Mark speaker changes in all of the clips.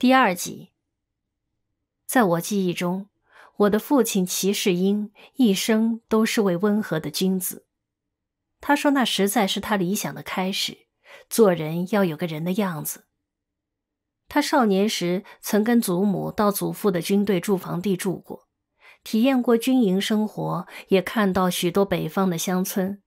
Speaker 1: 第二集，在我记忆中，我的父亲齐世英一生都是位温和的君子。他说：“那实在是他理想的开始，做人要有个人的样子。”他少年时曾跟祖母到祖父的军队驻防地住过，体验过军营生活，也看到许多北方的乡村，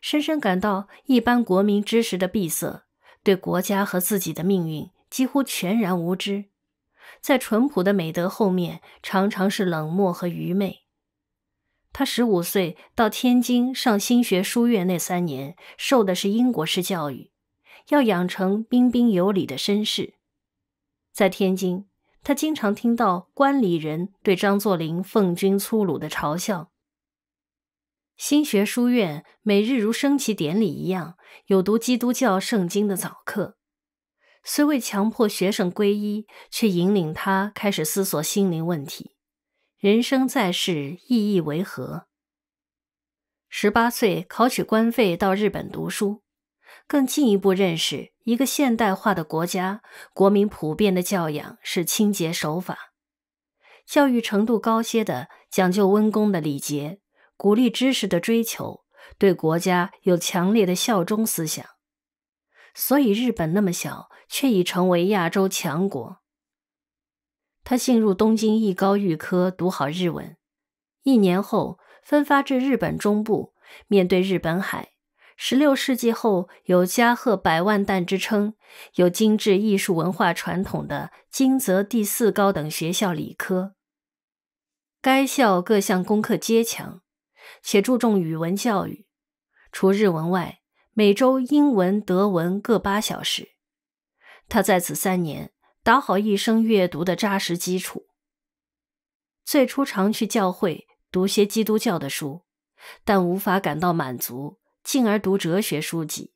Speaker 1: 深深感到一般国民知识的闭塞，对国家和自己的命运。几乎全然无知，在淳朴的美德后面，常常是冷漠和愚昧。他十五岁到天津上新学书院那三年，受的是英国式教育，要养成彬彬有礼的绅士。在天津，他经常听到官里人对张作霖奉君粗鲁的嘲笑。新学书院每日如升旗典礼一样，有读基督教圣经的早课。虽未强迫学生皈依，却引领他开始思索心灵问题：人生在世意义为何？十八岁考取官费到日本读书，更进一步认识一个现代化的国家。国民普遍的教养是清洁守法，教育程度高些的讲究温公的礼节，鼓励知识的追求，对国家有强烈的效忠思想。所以日本那么小，却已成为亚洲强国。他进入东京艺高预科，读好日文。一年后，分发至日本中部，面对日本海。16世纪后，有“加贺百万担”之称，有精致艺术文化传统的金泽第四高等学校理科。该校各项功课皆强，且注重语文教育，除日文外。每周英文、德文各八小时。他在此三年，打好一生阅读的扎实基础。最初常去教会读些基督教的书，但无法感到满足，进而读哲学书籍。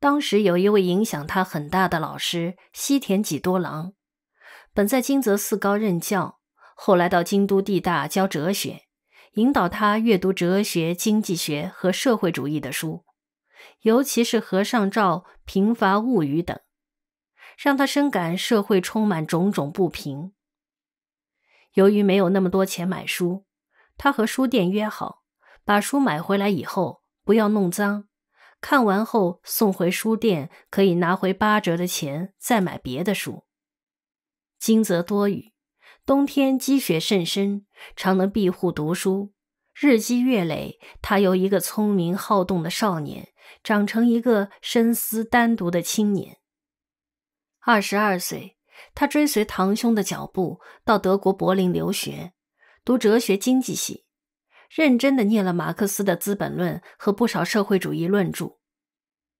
Speaker 1: 当时有一位影响他很大的老师西田几多郎，本在金泽四高任教，后来到京都地大教哲学，引导他阅读哲学、经济学和社会主义的书。尤其是和尚照《贫乏物语》等，让他深感社会充满种种不平。由于没有那么多钱买书，他和书店约好，把书买回来以后不要弄脏，看完后送回书店，可以拿回八折的钱再买别的书。京泽多雨，冬天积雪甚深，常能庇护读书。日积月累，他由一个聪明好动的少年。长成一个深思单独的青年。二十二岁，他追随堂兄的脚步到德国柏林留学，读哲学经济系，认真的念了马克思的《资本论》和不少社会主义论著，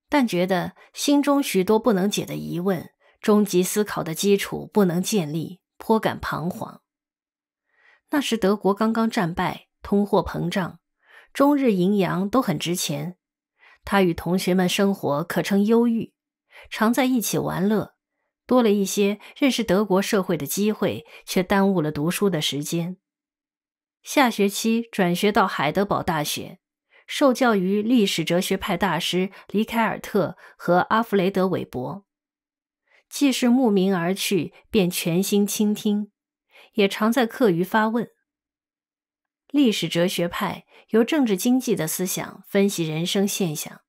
Speaker 1: 但觉得心中许多不能解的疑问，终极思考的基础不能建立，颇感彷徨。那时德国刚刚战败，通货膨胀，中日银洋都很值钱。他与同学们生活可称忧郁，常在一起玩乐，多了一些认识德国社会的机会，却耽误了读书的时间。下学期转学到海德堡大学，受教于历史哲学派大师黎凯尔特和阿弗雷德·韦伯，既是慕名而去，便全心倾听，也常在课余发问。历史哲学派由政治经济的思想分析人生现象，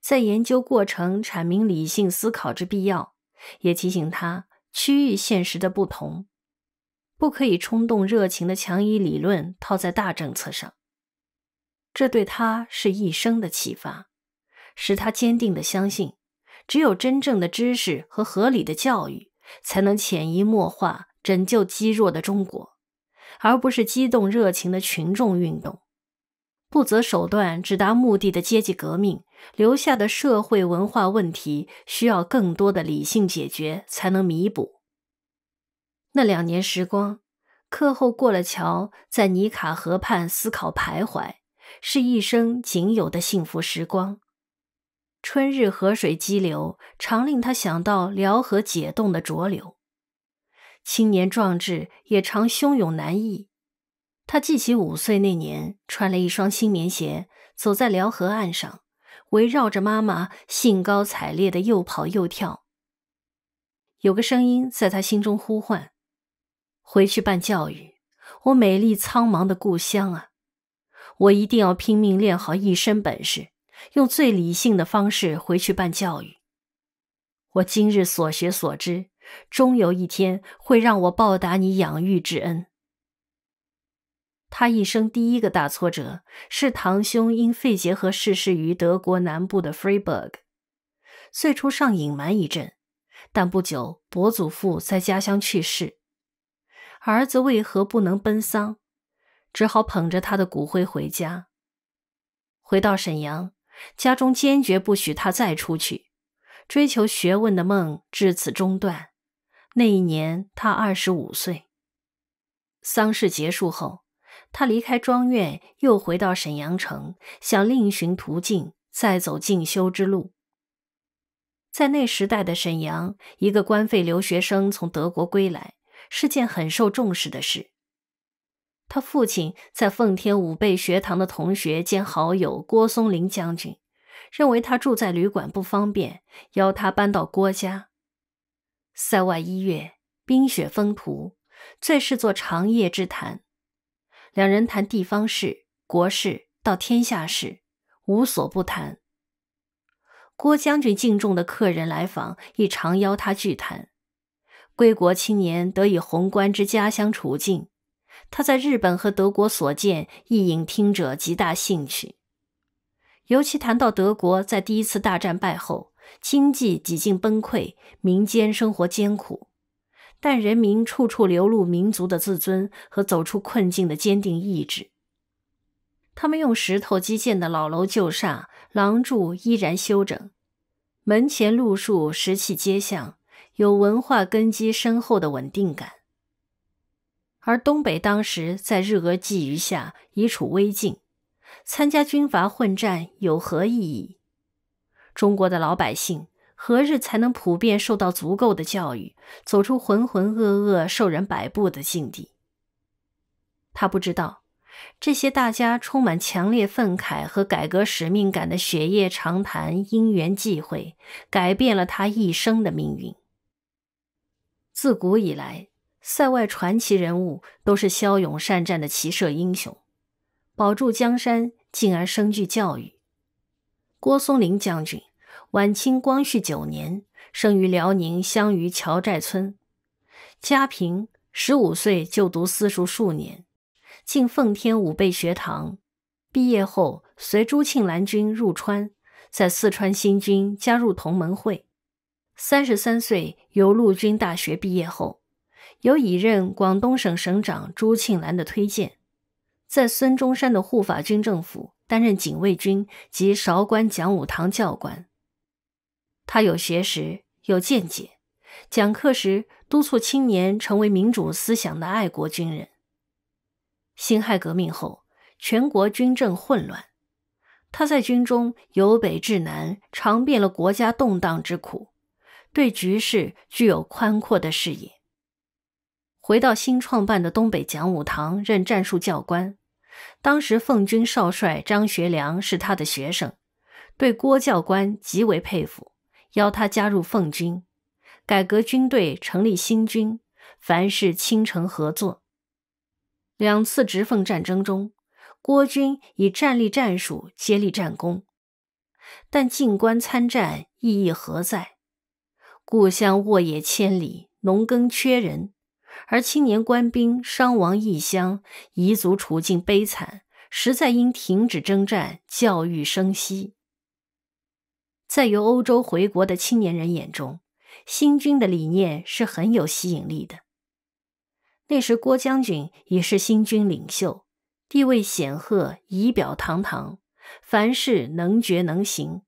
Speaker 1: 在研究过程阐明理性思考之必要，也提醒他区域现实的不同，不可以冲动热情的强以理论套在大政策上。这对他是一生的启发，使他坚定的相信，只有真正的知识和合理的教育，才能潜移默化拯救积弱的中国。而不是激动热情的群众运动，不择手段只达目的的阶级革命留下的社会文化问题，需要更多的理性解决才能弥补。那两年时光，课后过了桥，在尼卡河畔思考徘徊，是一生仅有的幸福时光。春日河水激流，常令他想到辽河解冻的浊流。青年壮志也常汹涌难抑。他记起五岁那年，穿了一双新棉鞋，走在辽河岸上，围绕着妈妈，兴高采烈的又跑又跳。有个声音在他心中呼唤：“回去办教育，我美丽苍茫的故乡啊！我一定要拼命练好一身本事，用最理性的方式回去办教育。我今日所学所知。”终有一天会让我报答你养育之恩。他一生第一个大挫折是堂兄因肺结核逝世于德国南部的 Freiburg。最初尚隐瞒一阵，但不久伯祖父在家乡去世，儿子为何不能奔丧，只好捧着他的骨灰回家。回到沈阳，家中坚决不许他再出去追求学问的梦，至此中断。那一年，他二十五岁。丧事结束后，他离开庄院，又回到沈阳城，想另寻途径，再走进修之路。在那时代的沈阳，一个官费留学生从德国归来，是件很受重视的事。他父亲在奉天武备学堂的同学兼好友郭松龄将军，认为他住在旅馆不方便，邀他搬到郭家。塞外一月，冰雪封途，最是做长夜之谈。两人谈地方事、国事到天下事，无所不谈。郭将军敬重的客人来访，亦常邀他聚谈。归国青年得以宏观之家乡处境，他在日本和德国所见，亦引听者极大兴趣。尤其谈到德国在第一次大战败后。经济几近崩溃，民间生活艰苦，但人民处处流露民族的自尊和走出困境的坚定意志。他们用石头基建的老楼旧厦，廊柱依然修整，门前路树、石砌街巷，有文化根基深厚的稳定感。而东北当时在日俄觊觎下已处危境，参加军阀混战有何意义？中国的老百姓何日才能普遍受到足够的教育，走出浑浑噩噩、受人摆布的境地？他不知道，这些大家充满强烈愤慨和改革使命感的血夜长谈，因缘际会，改变了他一生的命运。自古以来，塞外传奇人物都是骁勇善战的骑射英雄，保住江山，进而生聚教育。郭松龄将军，晚清光绪九年生于辽宁香榆桥寨村，家贫，十五岁就读私塾数年，进奉天武备学堂，毕业后随朱庆澜军入川，在四川新军加入同盟会。三十三岁由陆军大学毕业后，由已任广东省省长朱庆澜的推荐，在孙中山的护法军政府。担任警卫军及韶关讲武堂教官，他有学识，有见解，讲课时督促青年成为民主思想的爱国军人。辛亥革命后，全国军政混乱，他在军中由北至南，尝遍了国家动荡之苦，对局势具有宽阔的视野。回到新创办的东北讲武堂，任战术教官。当时，奉军少帅张学良是他的学生，对郭教官极为佩服，邀他加入奉军，改革军队，成立新军，凡事倾诚合作。两次直奉战争中，郭军以战力、战术接力战功，但静观参战意义何在？故乡沃野千里，农耕缺人。而青年官兵伤亡异乡，彝族处境悲惨，实在应停止征战，教育生息。在由欧洲回国的青年人眼中，新军的理念是很有吸引力的。那时，郭将军已是新军领袖，地位显赫，仪表堂堂，凡事能决能行。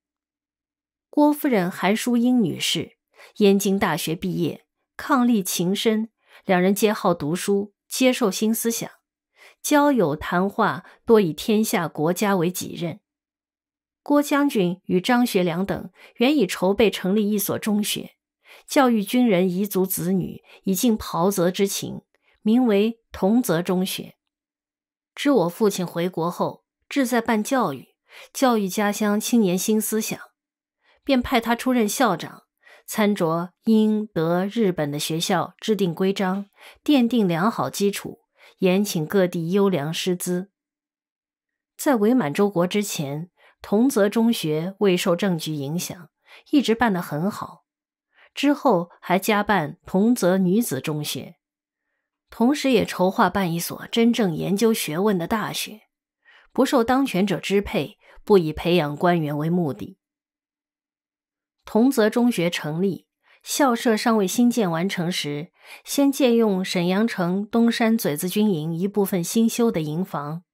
Speaker 1: 郭夫人韩淑英女士，燕京大学毕业，伉俪情深。两人皆好读书，接受新思想，交友谈话多以天下国家为己任。郭将军与张学良等原已筹备成立一所中学，教育军人、彝族子女，以尽袍泽之情，名为同泽中学。知我父亲回国后志在办教育，教育家乡青年新思想，便派他出任校长。参酌英德日本的学校制定规章，奠定良好基础，严请各地优良师资。在伪满洲国之前，同泽中学未受政局影响，一直办得很好。之后还加办同泽女子中学，同时也筹划办一所真正研究学问的大学，不受当权者支配，不以培养官员为目的。同泽中学成立，校舍尚未新建完成时，先借用沈阳城东山嘴子军营一部分新修的营房，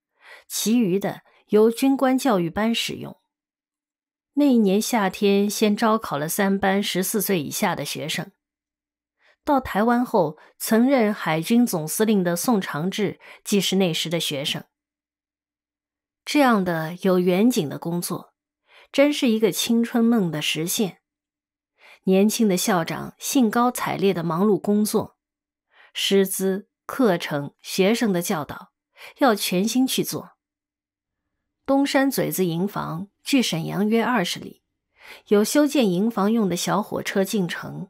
Speaker 1: 其余的由军官教育班使用。那一年夏天，先招考了三班十四岁以下的学生。到台湾后，曾任海军总司令的宋长志即是那时的学生。这样的有远景的工作，真是一个青春梦的实现。年轻的校长兴高采烈地忙碌工作，师资、课程、学生的教导要全心去做。东山嘴子营房距沈阳约二十里，有修建营房用的小火车进城。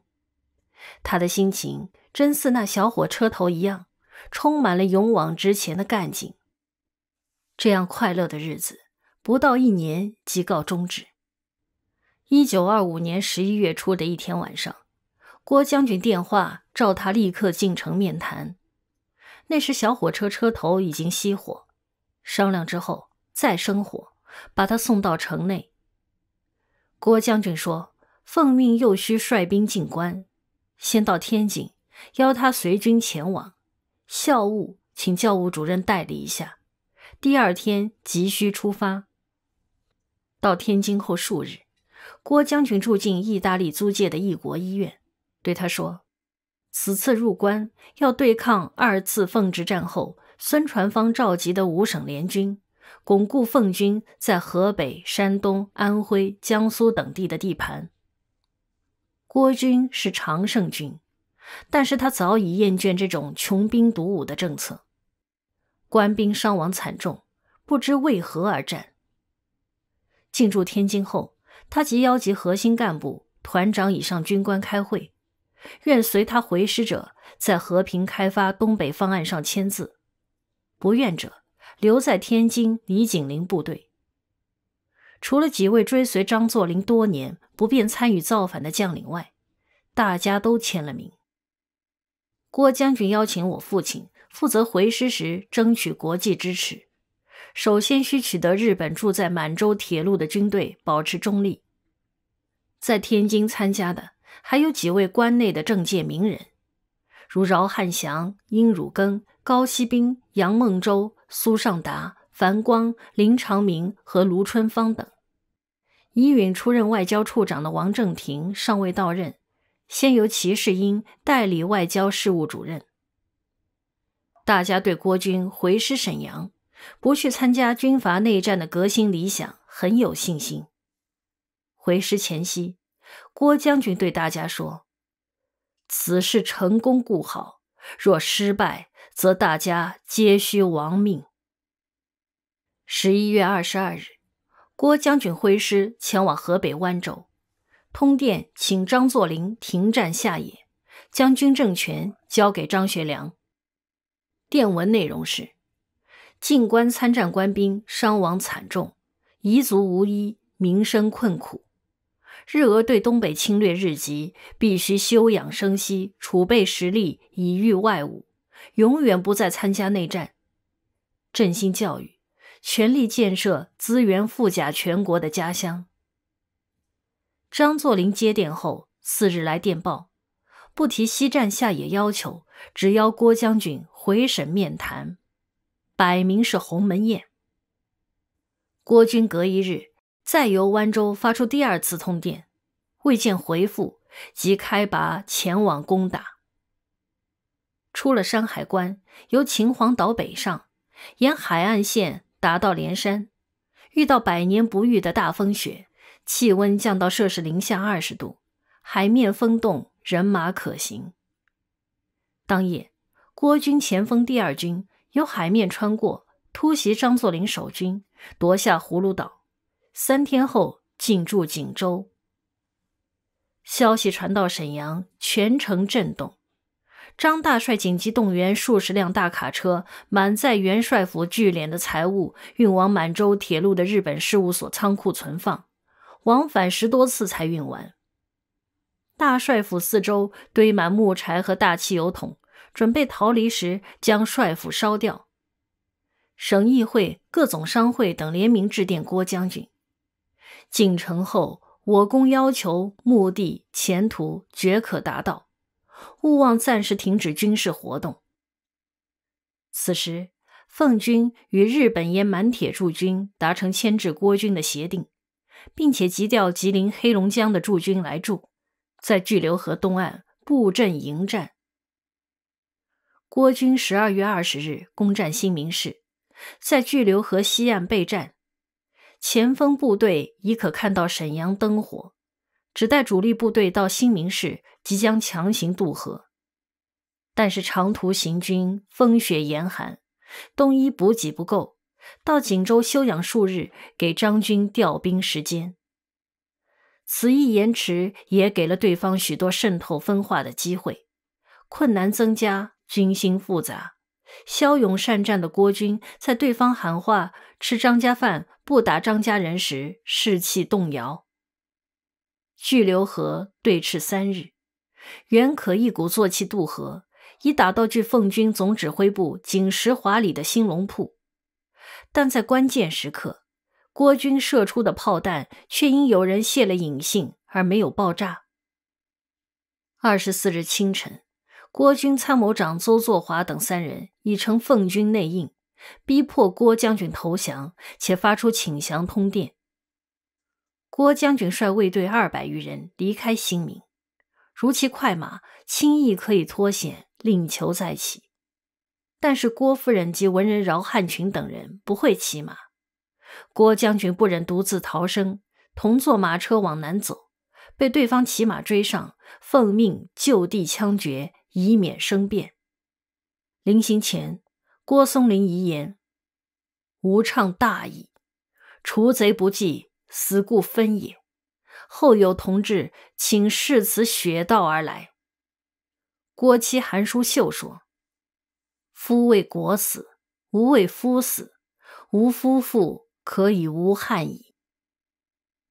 Speaker 1: 他的心情真似那小火车头一样，充满了勇往直前的干劲。这样快乐的日子，不到一年即告终止。一九二五年十一月初的一天晚上，郭将军电话召他立刻进城面谈。那时小火车车头已经熄火，商量之后再生火，把他送到城内。郭将军说：“奉命又需率兵进关，先到天津，邀他随军前往。校务请教务主任代理一下。第二天急需出发。到天津后数日。”郭将军住进意大利租界的一国医院，对他说：“此次入关要对抗二次奉直战后孙传芳召集的五省联军，巩固奉军在河北、山东、安徽、江苏等地的地盘。郭军是常胜军，但是他早已厌倦这种穷兵黩武的政策，官兵伤亡惨重，不知为何而战。进驻天津后。”他即邀集核心干部、团长以上军官开会，愿随他回师者，在和平开发东北方案上签字；不愿者，留在天津李景林部队。除了几位追随张作霖多年、不便参与造反的将领外，大家都签了名。郭将军邀请我父亲负责回师时争取国际支持。首先需取得日本驻在满洲铁路的军队保持中立。在天津参加的还有几位关内的政界名人，如饶汉祥、殷汝耕、高希冰、杨孟周、苏尚达、樊光、林长明和卢春芳等。伊允出任外交处长的王正廷尚未到任，先由齐世英代理外交事务主任。大家对郭军回师沈阳。不去参加军阀内战的革新理想很有信心。回师前夕，郭将军对大家说：“此事成功固好，若失败，则大家皆需亡命。”十一月二十二日，郭将军挥师前往河北湾州，通电请张作霖停战下野，将军政权交给张学良。电文内容是。进关参战官兵伤亡惨重，彝族无衣，民生困苦。日俄对东北侵略日急，必须休养生息，储备实力，以御外侮，永远不再参加内战，振兴教育，全力建设资源富甲全国的家乡。张作霖接电后，次日来电报，不提西战下野要求，只邀郭将军回省面谈。摆明是鸿门宴。郭军隔一日再由湾州发出第二次通电，未见回复，即开拔前往攻打。出了山海关，由秦皇岛北上，沿海岸线达到连山，遇到百年不遇的大风雪，气温降到摄氏零下二十度，海面风动，人马可行。当夜，郭军前锋第二军。由海面穿过，突袭张作霖守军，夺下葫芦岛。三天后进驻锦州。消息传到沈阳，全城震动。张大帅紧急动员数十辆大卡车，满载元帅府聚敛的财物，运往满洲铁路的日本事务所仓库存放，往返十多次才运完。大帅府四周堆满木柴和大汽油桶。准备逃离时，将帅府烧掉。省议会、各总商会等联名致电郭将军。进城后，我公要求目的前途绝可达到，勿忘暂时停止军事活动。此时，奉军与日本沿满铁驻军达成牵制郭军的协定，并且急调吉林、黑龙江的驻军来驻，在巨流河东岸布阵迎战。郭军十二月二十日攻占新民市，在巨流河西岸备战，前锋部队已可看到沈阳灯火，只待主力部队到新民市，即将强行渡河。但是长途行军，风雪严寒，冬衣补给不够，到锦州休养数日，给张军调兵时间。此役延迟，也给了对方许多渗透分化的机会，困难增加。军心复杂，骁勇善战的郭军在对方喊话“吃张家饭，不打张家人”时，士气动摇。巨流河对峙三日，袁可一鼓作气渡河，已打到距奉军总指挥部仅十华里的兴隆铺。但在关键时刻，郭军射出的炮弹却因有人泄了引信而没有爆炸。二十四日清晨。郭军参谋长邹作华等三人已成奉军内应，逼迫郭将军投降，且发出请降通电。郭将军率卫队二百余人离开新民，如骑快马，轻易可以脱险，另求再起。但是郭夫人及文人饶汉群等人不会骑马，郭将军不忍独自逃生，同坐马车往南走，被对方骑马追上，奉命就地枪决。以免生变。临行前，郭松龄遗言：“吾倡大义，除贼不计死，故分也。后有同志，请誓此雪道而来。”郭妻韩书秀说：“夫为国死，吾为夫死，吾夫妇可以无憾矣。”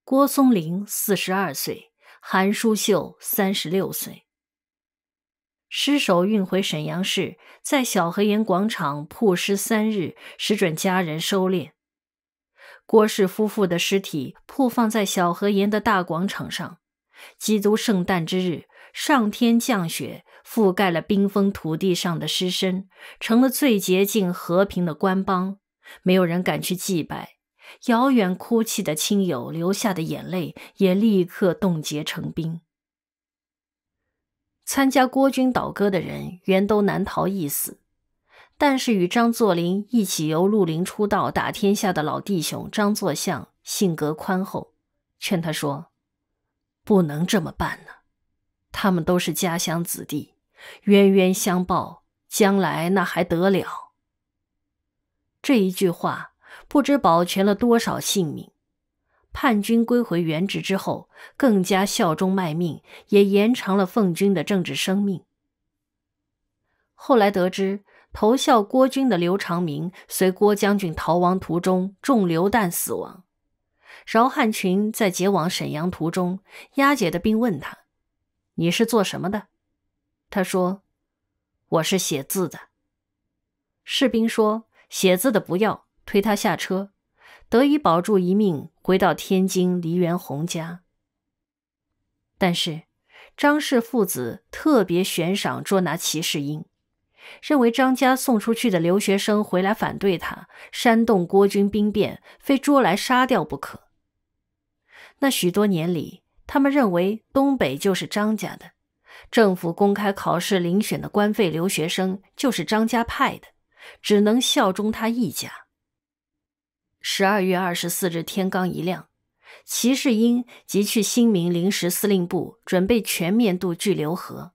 Speaker 1: 郭松龄四十二岁，韩书秀三十六岁。尸首运回沈阳市，在小河沿广场曝尸三日，使准家人收敛。郭氏夫妇的尸体曝放在小河沿的大广场上，基督圣诞之日，上天降雪，覆盖了冰封土地上的尸身，成了最洁净和平的官邦，没有人敢去祭拜。遥远哭泣的亲友流下的眼泪，也立刻冻结成冰。参加郭军倒戈的人原都难逃一死，但是与张作霖一起由绿林出道打天下的老弟兄张作相性格宽厚，劝他说：“不能这么办呢，他们都是家乡子弟，冤冤相报，将来那还得了。”这一句话不知保全了多少性命。叛军归回原职之后，更加效忠卖命，也延长了奉军的政治生命。后来得知投效郭军的刘长明随郭将军逃亡途中中流弹死亡。饶汉群在结往沈阳途中押解的兵问他：“你是做什么的？”他说：“我是写字的。”士兵说：“写字的不要推他下车，得以保住一命。”回到天津梨园红家，但是张氏父子特别悬赏捉拿齐世英，认为张家送出去的留学生回来反对他，煽动郭军兵变，非捉来杀掉不可。那许多年里，他们认为东北就是张家的，政府公开考试遴选的官费留学生就是张家派的，只能效忠他一家。十二月二十四日天刚一亮，齐世英即去新民临时司令部准备全面渡巨流河。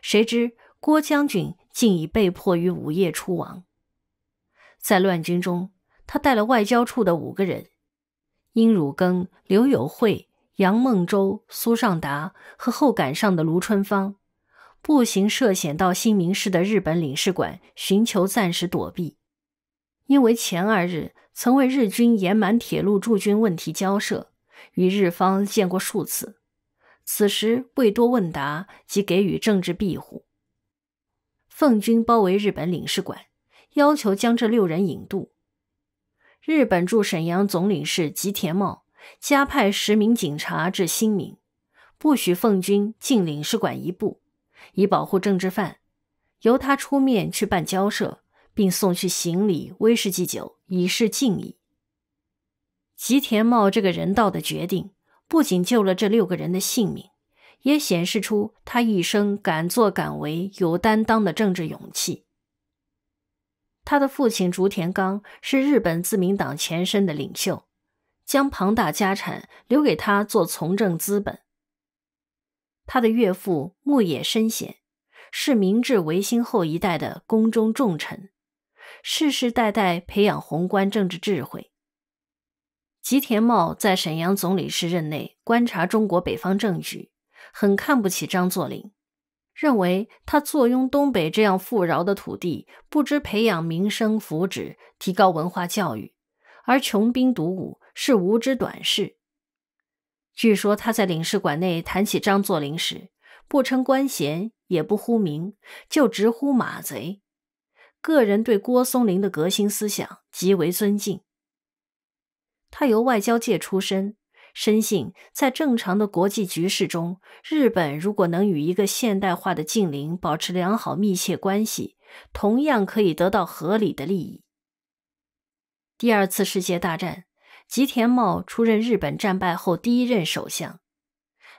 Speaker 1: 谁知郭将军竟已被迫于午夜出亡。在乱军中，他带了外交处的五个人：殷汝耕、刘友惠、杨孟周、苏尚达和后赶上的卢春芳，步行涉险到新民市的日本领事馆寻求暂时躲避，因为前二日。曾为日军延满铁路驻军问题交涉，与日方见过数次。此时未多问答，即给予政治庇护。奉军包围日本领事馆，要求将这六人引渡。日本驻沈阳总领事吉田茂加派十名警察至新民，不许奉军进领事馆一步，以保护政治犯。由他出面去办交涉，并送去行李、威士忌酒。以示敬意。吉田茂这个人道的决定，不仅救了这六个人的性命，也显示出他一生敢作敢为、有担当的政治勇气。他的父亲竹田刚是日本自民党前身的领袖，将庞大家产留给他做从政资本。他的岳父牧野深显是明治维新后一代的宫中重臣。世世代代培养宏观政治智慧。吉田茂在沈阳总理事任内观察中国北方政局，很看不起张作霖，认为他坐拥东北这样富饶的土地，不知培养民生福祉、提高文化教育，而穷兵黩武是无知短视。据说他在领事馆内谈起张作霖时，不称官衔，也不呼名，就直呼“马贼”。个人对郭松龄的革新思想极为尊敬。他由外交界出身，深信在正常的国际局势中，日本如果能与一个现代化的近邻保持良好密切关系，同样可以得到合理的利益。第二次世界大战，吉田茂出任日本战败后第一任首相，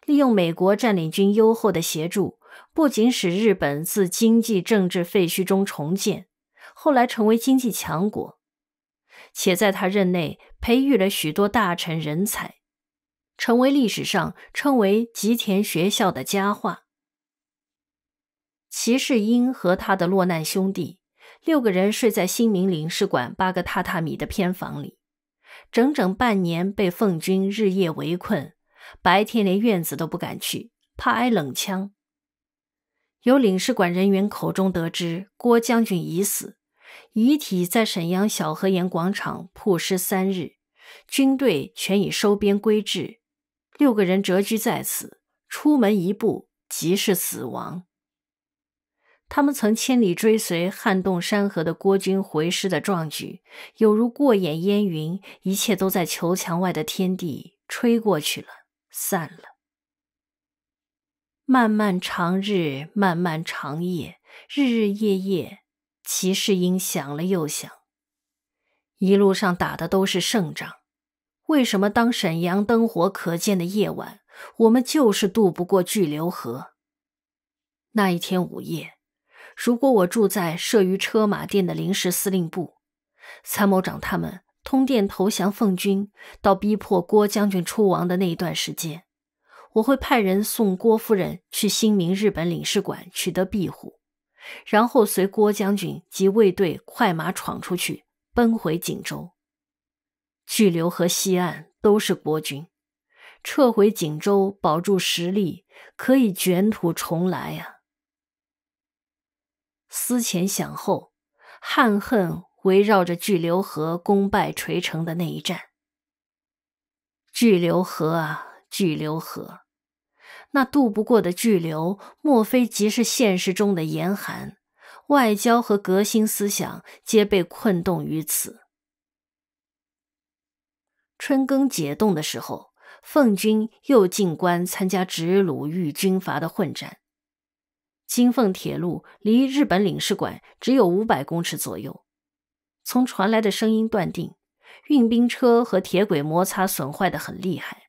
Speaker 1: 利用美国占领军优厚的协助，不仅使日本自经济政治废墟中重建。后来成为经济强国，且在他任内培育了许多大臣人才，成为历史上称为吉田学校的佳话。齐世英和他的落难兄弟六个人睡在新民领事馆八个榻榻米的偏房里，整整半年被奉军日夜围困，白天连院子都不敢去，怕挨冷枪。由领事馆人员口中得知，郭将军已死。遗体在沈阳小河沿广场曝尸三日，军队全已收编归置，六个人蛰居在此，出门一步即是死亡。他们曾千里追随撼动山河的郭军回师的壮举，有如过眼烟云，一切都在球墙外的天地吹过去了，散了。漫漫长日，漫漫长夜，日日夜夜。齐世英想了又想，一路上打的都是胜仗，为什么当沈阳灯火可见的夜晚，我们就是渡不过巨流河？那一天午夜，如果我住在设于车马店的临时司令部，参谋长他们通电投降奉军，到逼迫郭将军出亡的那一段时间，我会派人送郭夫人去新民日本领事馆取得庇护。然后随郭将军及卫队快马闯出去，奔回锦州。巨流河西岸都是国军，撤回锦州保住实力，可以卷土重来呀。思前想后，汉恨围绕着巨流河功败垂成的那一战。巨流河啊，巨流河。那渡不过的巨流，莫非即是现实中的严寒？外交和革新思想皆被困冻于此。春耕解冻的时候，奉军又进关参加直鲁豫军阀的混战。金凤铁路离日本领事馆只有五百公尺左右。从传来的声音断定，运兵车和铁轨摩擦损坏的很厉害。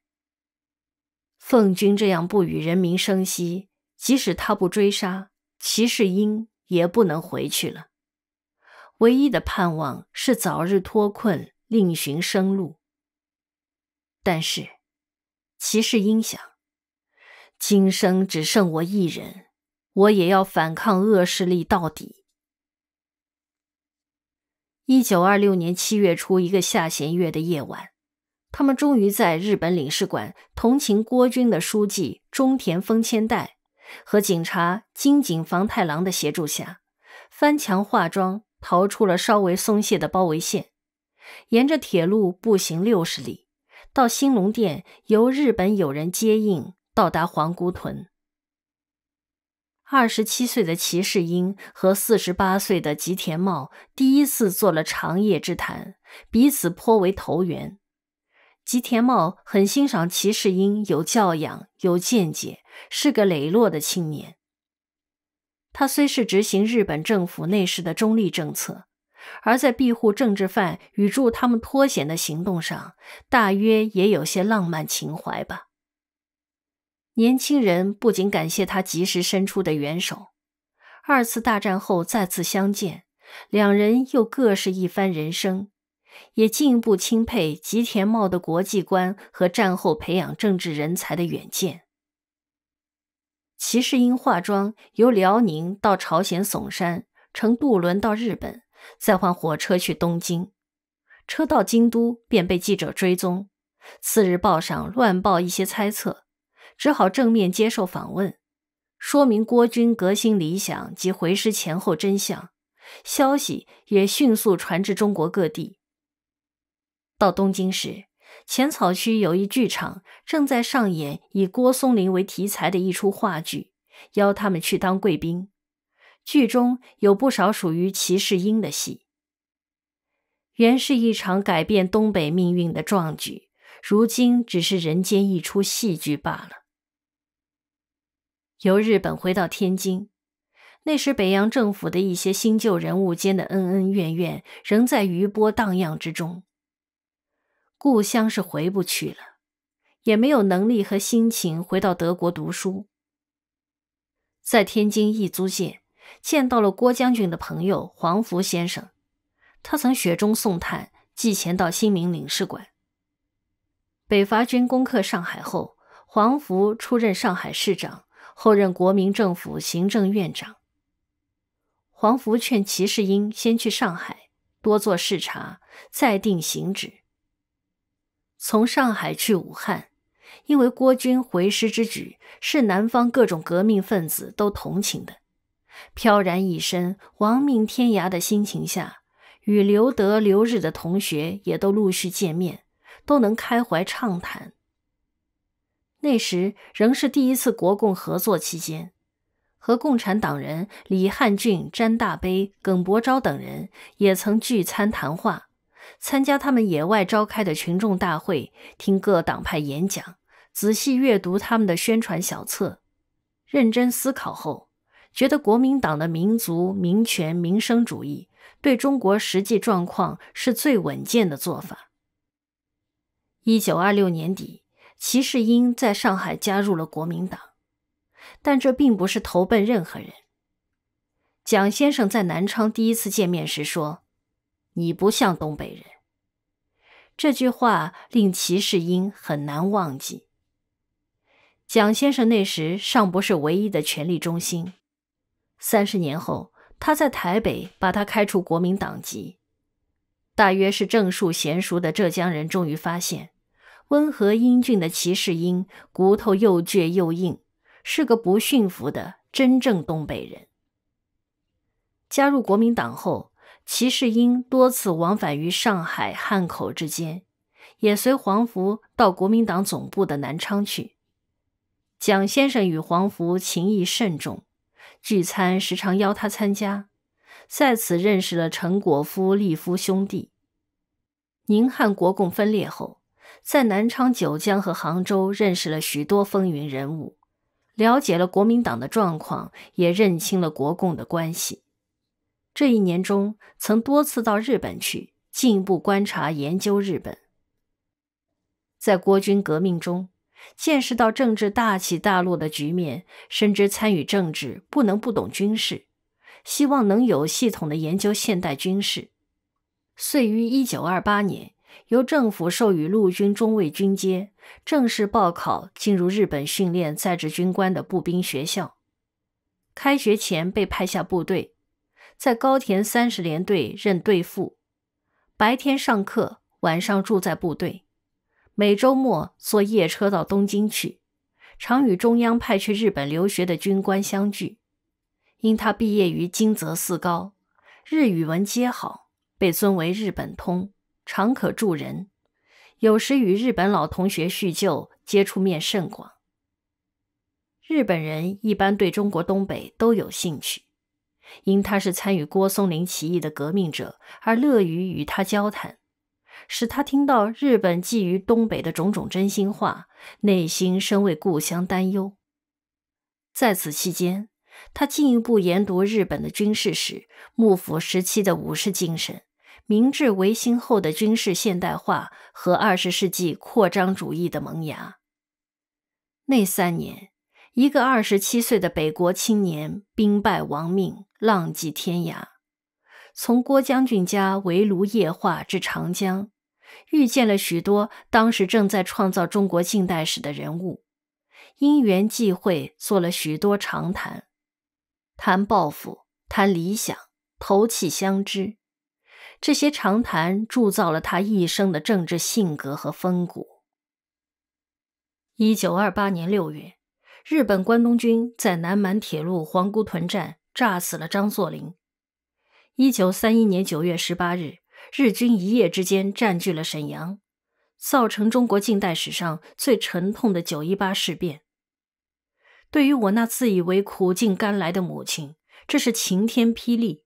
Speaker 1: 奉军这样不与人民生息，即使他不追杀齐世英，也不能回去了。唯一的盼望是早日脱困，另寻生路。但是，齐世英想，今生只剩我一人，我也要反抗恶势力到底。一九二六年七月初一个下弦月的夜晚。他们终于在日本领事馆同情郭军的书记中田丰千代和警察金井房太郎的协助下，翻墙化妆逃出了稍微松懈的包围线，沿着铁路步行六十里，到兴隆店，由日本友人接应，到达皇姑屯。二十七岁的齐世英和四十八岁的吉田茂第一次做了长夜之谈，彼此颇为投缘。吉田茂很欣赏齐士英，有教养，有见解，是个磊落的青年。他虽是执行日本政府内事的中立政策，而在庇护政治犯与助他们脱险的行动上，大约也有些浪漫情怀吧。年轻人不仅感谢他及时伸出的援手，二次大战后再次相见，两人又各是一番人生。也进一步钦佩吉田茂的国际观和战后培养政治人才的远见。齐世英化妆由辽宁到朝鲜耸山，乘渡轮到日本，再换火车去东京。车到京都便被记者追踪，次日报上乱报一些猜测，只好正面接受访问，说明郭军革新理想及回师前后真相。消息也迅速传至中国各地。到东京时，浅草区有一剧场正在上演以郭松龄为题材的一出话剧，邀他们去当贵宾。剧中有不少属于齐世英的戏，原是一场改变东北命运的壮举，如今只是人间一出戏剧罢了。由日本回到天津，那时北洋政府的一些新旧人物间的恩恩怨怨仍在余波荡漾之中。故乡是回不去了，也没有能力和心情回到德国读书。在天津一租界见到了郭将军的朋友黄福先生，他曾雪中送炭，寄钱到新民领事馆。北伐军攻克上海后，黄福出任上海市长，后任国民政府行政院长。黄福劝齐世英先去上海，多做视察，再定行止。从上海去武汉，因为郭军回师之举是南方各种革命分子都同情的。飘然一身亡命天涯的心情下，与留德、留日的同学也都陆续见面，都能开怀畅谈。那时仍是第一次国共合作期间，和共产党人李汉俊、詹大悲、耿伯昭等人也曾聚餐谈话。参加他们野外召开的群众大会，听各党派演讲，仔细阅读他们的宣传小册，认真思考后，觉得国民党的民族、民权、民生主义对中国实际状况是最稳健的做法。一九二六年底，齐世英在上海加入了国民党，但这并不是投奔任何人。蒋先生在南昌第一次见面时说。你不像东北人，这句话令齐世英很难忘记。蒋先生那时尚不是唯一的权力中心。三十年后，他在台北把他开除国民党籍。大约是政数娴熟的浙江人终于发现，温和英俊的齐世英骨头又倔又硬，是个不驯服的真正东北人。加入国民党后。齐世英多次往返于上海、汉口之间，也随黄福到国民党总部的南昌去。蒋先生与黄福情谊甚重，聚餐时常邀他参加，在此认识了陈果夫、立夫兄弟。宁汉国共分裂后，在南昌、九江和杭州认识了许多风云人物，了解了国民党的状况，也认清了国共的关系。这一年中，曾多次到日本去进一步观察研究日本。在国军革命中，见识到政治大起大落的局面，深知参与政治不能不懂军事，希望能有系统的研究现代军事。遂于一九二八年，由政府授予陆军中尉军阶，正式报考进入日本训练在职军官的步兵学校。开学前被派下部队。在高田三十连队任队副，白天上课，晚上住在部队，每周末坐夜车到东京去，常与中央派去日本留学的军官相聚。因他毕业于金泽四高，日语文皆好，被尊为日本通，常可助人。有时与日本老同学叙旧，接触面甚广。日本人一般对中国东北都有兴趣。因他是参与郭松龄起义的革命者，而乐于与他交谈，使他听到日本觊觎东北的种种真心话，内心深为故乡担忧。在此期间，他进一步研读日本的军事史、幕府时期的武士精神、明治维新后的军事现代化和二十世纪扩张主义的萌芽。那三年。一个二十七岁的北国青年，兵败亡命，浪迹天涯，从郭将军家围炉夜话至长江，遇见了许多当时正在创造中国近代史的人物，因缘际会，做了许多长谈，谈抱负，谈理想，投契相知。这些长谈铸造了他一生的政治性格和风骨。一九二八年六月。日本关东军在南满铁路皇姑屯站炸死了张作霖。一九三一年九月十八日，日军一夜之间占据了沈阳，造成中国近代史上最沉痛的九一八事变。对于我那自以为苦尽甘来的母亲，这是晴天霹雳。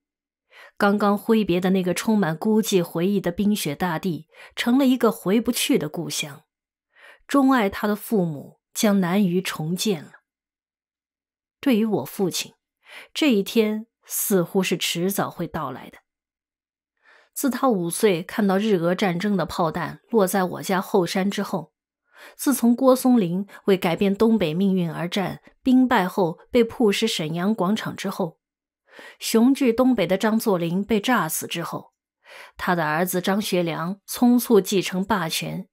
Speaker 1: 刚刚挥别的那个充满孤寂回忆的冰雪大地，成了一个回不去的故乡。钟爱他的父母。将难于重建了。对于我父亲，这一天似乎是迟早会到来的。自他五岁看到日俄战争的炮弹落在我家后山之后，自从郭松龄为改变东北命运而战，兵败后被曝尸沈阳广场之后，雄踞东北的张作霖被炸死之后，他的儿子张学良匆促继承霸权。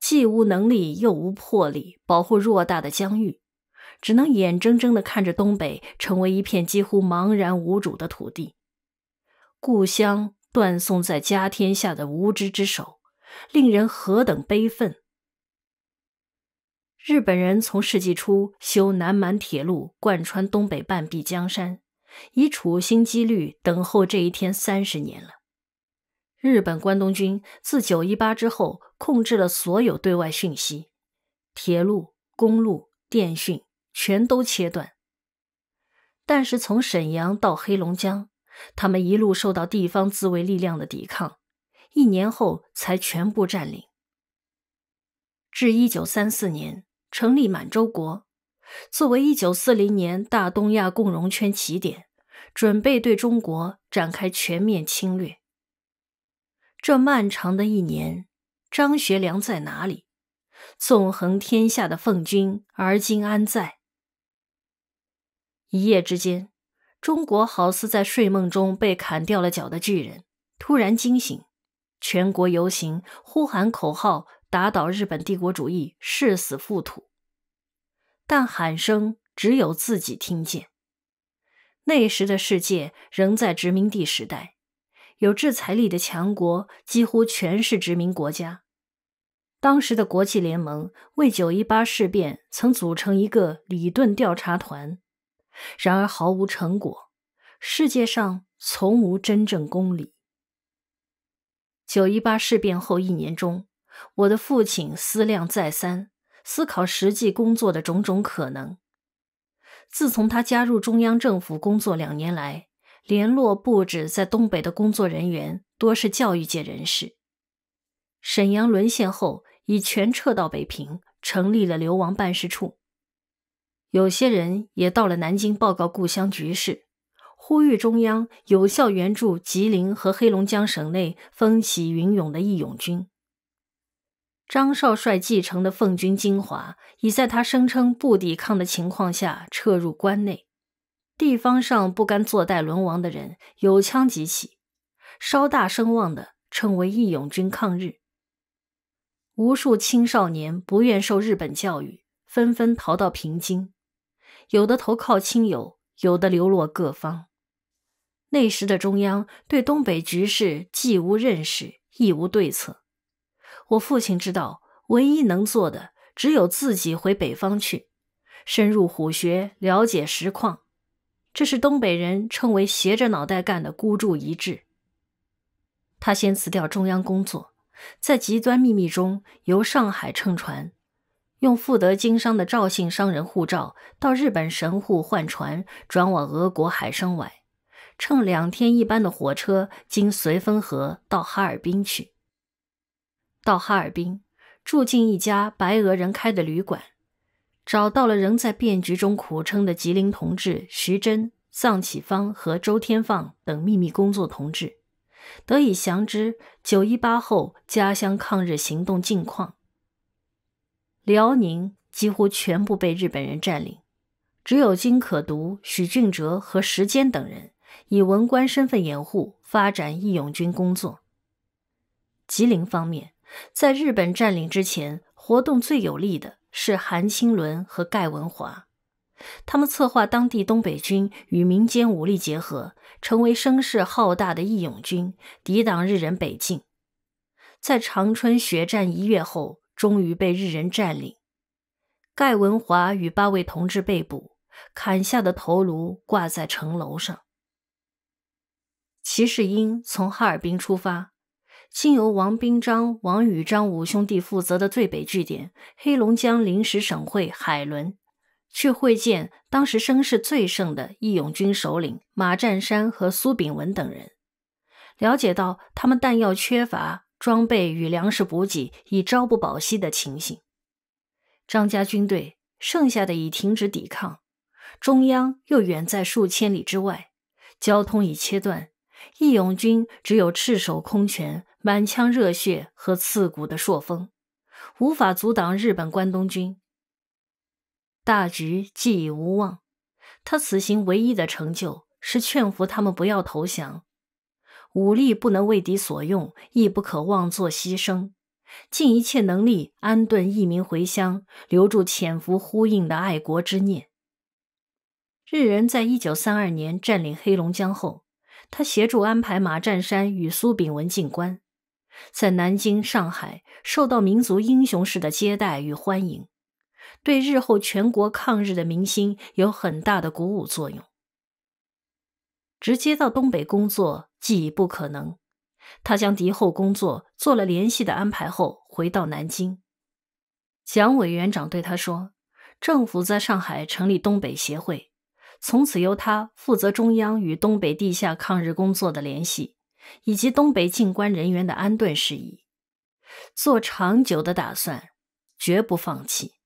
Speaker 1: 既无能力又无魄力保护偌大的疆域，只能眼睁睁地看着东北成为一片几乎茫然无主的土地，故乡断送在家天下的无知之手，令人何等悲愤！日本人从世纪初修南满铁路，贯穿东北半壁江山，以处心积虑等候这一天三十年了。日本关东军自九一八之后。控制了所有对外讯息，铁路、公路、电讯全都切断。但是从沈阳到黑龙江，他们一路受到地方自卫力量的抵抗，一年后才全部占领。至一九三四年，成立满洲国，作为一九四零年大东亚共荣圈起点，准备对中国展开全面侵略。这漫长的一年。张学良在哪里？纵横天下的奉军，而今安在？一夜之间，中国好似在睡梦中被砍掉了脚的巨人，突然惊醒。全国游行，呼喊口号，打倒日本帝国主义，誓死复土。但喊声只有自己听见。那时的世界仍在殖民地时代，有制裁力的强国几乎全是殖民国家。当时的国际联盟为九一八事变曾组成一个理顿调查团，然而毫无成果。世界上从无真正公理。九一八事变后一年中，我的父亲思量再三，思考实际工作的种种可能。自从他加入中央政府工作两年来，联络布置在东北的工作人员多是教育界人士。沈阳沦陷后。已全撤到北平，成立了流亡办事处。有些人也到了南京报告故乡局势，呼吁中央有效援助吉林和黑龙江省内风起云涌的义勇军。张少帅继承的奉军精华，已在他声称不抵抗的情况下撤入关内。地方上不甘坐待沦亡的人，有枪即起，稍大声望的称为义勇军抗日。无数青少年不愿受日本教育，纷纷逃到平津，有的投靠亲友，有的流落各方。那时的中央对东北局势既无认识，亦无对策。我父亲知道，唯一能做的只有自己回北方去，深入虎穴，了解实况。这是东北人称为“斜着脑袋干”的孤注一掷。他先辞掉中央工作。在《极端秘密》中，由上海乘船，用富德经商的赵姓商人护照，到日本神户换船，转往俄国海参崴，乘两天一班的火车，经绥芬河到哈尔滨去。到哈尔滨，住进一家白俄人开的旅馆，找到了仍在变局中苦撑的吉林同志徐真、臧启芳和周天放等秘密工作同志。得以详知九一八后家乡抗日行动近况。辽宁几乎全部被日本人占领，只有金可读、许俊哲和石坚等人以文官身份掩护发展义勇军工作。吉林方面，在日本占领之前，活动最有力的是韩青伦和盖文华。他们策划当地东北军与民间武力结合，成为声势浩大的义勇军，抵挡日人北进。在长春血战一月后，终于被日人占领。盖文华与八位同志被捕，砍下的头颅挂在城楼上。齐世英从哈尔滨出发，经由王斌章、王宇章五兄弟负责的最北据点——黑龙江临时省会海伦。去会见当时声势最盛的义勇军首领马占山和苏炳文等人，了解到他们弹药缺乏、装备与粮食补给已朝不保夕的情形。张家军队剩下的已停止抵抗，中央又远在数千里之外，交通已切断，义勇军只有赤手空拳、满腔热血和刺骨的朔风，无法阻挡日本关东军。大局既已无望，他此行唯一的成就是劝服他们不要投降。武力不能为敌所用，亦不可妄作牺牲，尽一切能力安顿一民回乡，留住潜伏呼应的爱国之念。日人在一九三二年占领黑龙江后，他协助安排马占山与苏炳文进关，在南京、上海受到民族英雄式的接待与欢迎。对日后全国抗日的民心有很大的鼓舞作用。直接到东北工作既不可能，他将敌后工作做了联系的安排后，回到南京。蒋委员长对他说：“政府在上海成立东北协会，从此由他负责中央与东北地下抗日工作的联系，以及东北进关人员的安顿事宜。做长久的打算，绝不放弃。”